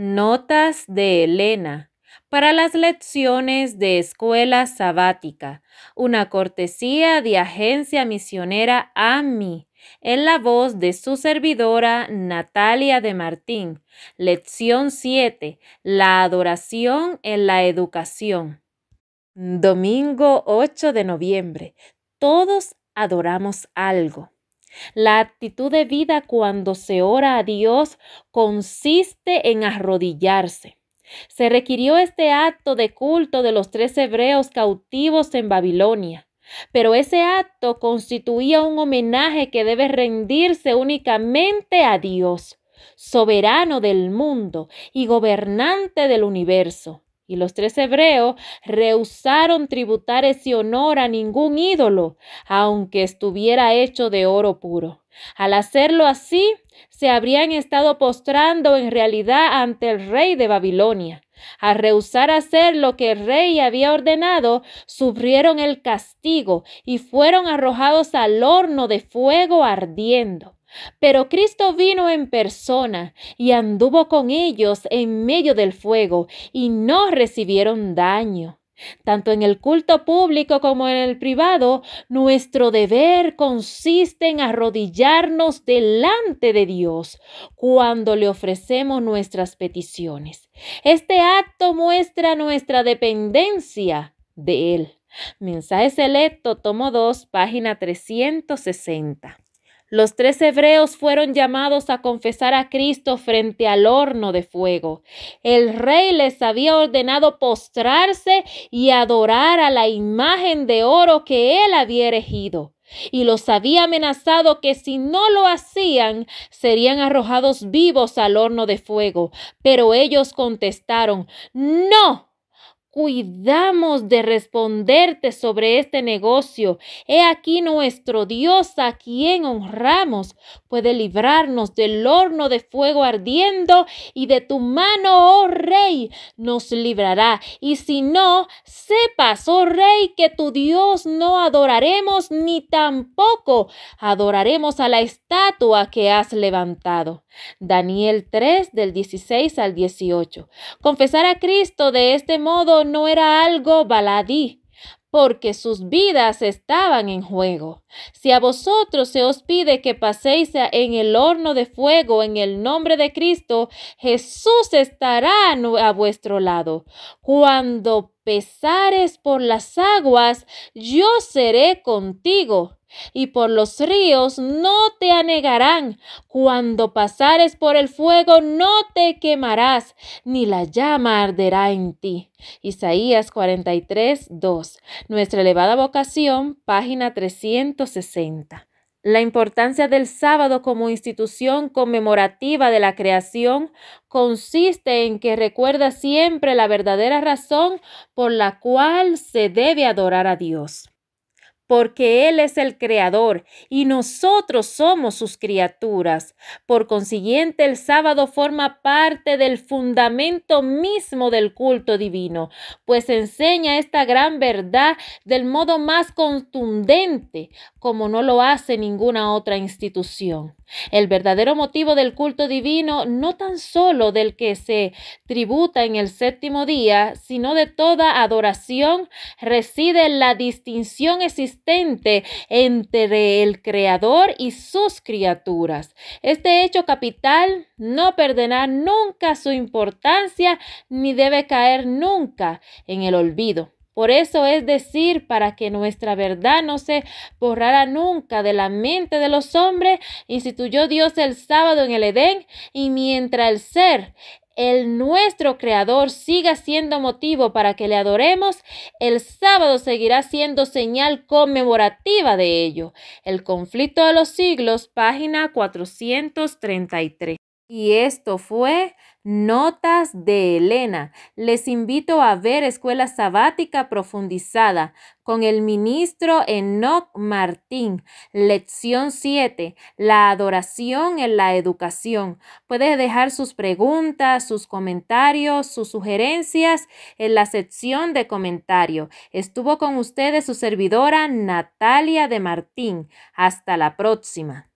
Notas de Elena para las lecciones de escuela sabática, una cortesía de agencia misionera AMI, en la voz de su servidora Natalia de Martín. Lección 7. La adoración en la educación. Domingo 8 de noviembre. Todos adoramos algo. La actitud de vida cuando se ora a Dios consiste en arrodillarse. Se requirió este acto de culto de los tres hebreos cautivos en Babilonia. Pero ese acto constituía un homenaje que debe rendirse únicamente a Dios, soberano del mundo y gobernante del universo. Y los tres hebreos rehusaron tributar ese honor a ningún ídolo, aunque estuviera hecho de oro puro. Al hacerlo así, se habrían estado postrando en realidad ante el rey de Babilonia. Al rehusar hacer lo que el rey había ordenado, sufrieron el castigo y fueron arrojados al horno de fuego ardiendo. Pero Cristo vino en persona y anduvo con ellos en medio del fuego y no recibieron daño. Tanto en el culto público como en el privado, nuestro deber consiste en arrodillarnos delante de Dios cuando le ofrecemos nuestras peticiones. Este acto muestra nuestra dependencia de Él. Mensaje selecto, tomo 2, página 360. Los tres hebreos fueron llamados a confesar a Cristo frente al horno de fuego. El rey les había ordenado postrarse y adorar a la imagen de oro que él había erigido. Y los había amenazado que si no lo hacían, serían arrojados vivos al horno de fuego. Pero ellos contestaron, No, cuidamos de responderte sobre este negocio. He aquí nuestro Dios a quien honramos puede librarnos del horno de fuego ardiendo y de tu mano, oh rey, nos librará. Y si no, sepas, oh rey, que tu Dios no adoraremos ni tampoco adoraremos a la estatua que has levantado. Daniel 3 del 16 al 18. Confesar a Cristo de este modo no era algo baladí, porque sus vidas estaban en juego. Si a vosotros se os pide que paséis en el horno de fuego en el nombre de Cristo, Jesús estará a vuestro lado. Cuando pesares por las aguas, yo seré contigo. Y por los ríos no te anegarán. Cuando pasares por el fuego no te quemarás, ni la llama arderá en ti. Isaías 43, 2. Nuestra elevada vocación, página 360 la importancia del sábado como institución conmemorativa de la creación consiste en que recuerda siempre la verdadera razón por la cual se debe adorar a Dios porque Él es el Creador y nosotros somos sus criaturas. Por consiguiente, el sábado forma parte del fundamento mismo del culto divino, pues enseña esta gran verdad del modo más contundente, como no lo hace ninguna otra institución. El verdadero motivo del culto divino, no tan solo del que se tributa en el séptimo día, sino de toda adoración, reside en la distinción existente entre el Creador y sus criaturas. Este hecho capital no perderá nunca su importancia ni debe caer nunca en el olvido. Por eso es decir, para que nuestra verdad no se borrara nunca de la mente de los hombres, instituyó Dios el sábado en el Edén y mientras el ser el nuestro Creador siga siendo motivo para que le adoremos, el sábado seguirá siendo señal conmemorativa de ello. El conflicto de los siglos, página 433. Y esto fue Notas de Elena. Les invito a ver Escuela Sabática Profundizada con el ministro Enoch Martín. Lección 7. La adoración en la educación. Puedes dejar sus preguntas, sus comentarios, sus sugerencias en la sección de comentario. Estuvo con ustedes su servidora Natalia de Martín. Hasta la próxima.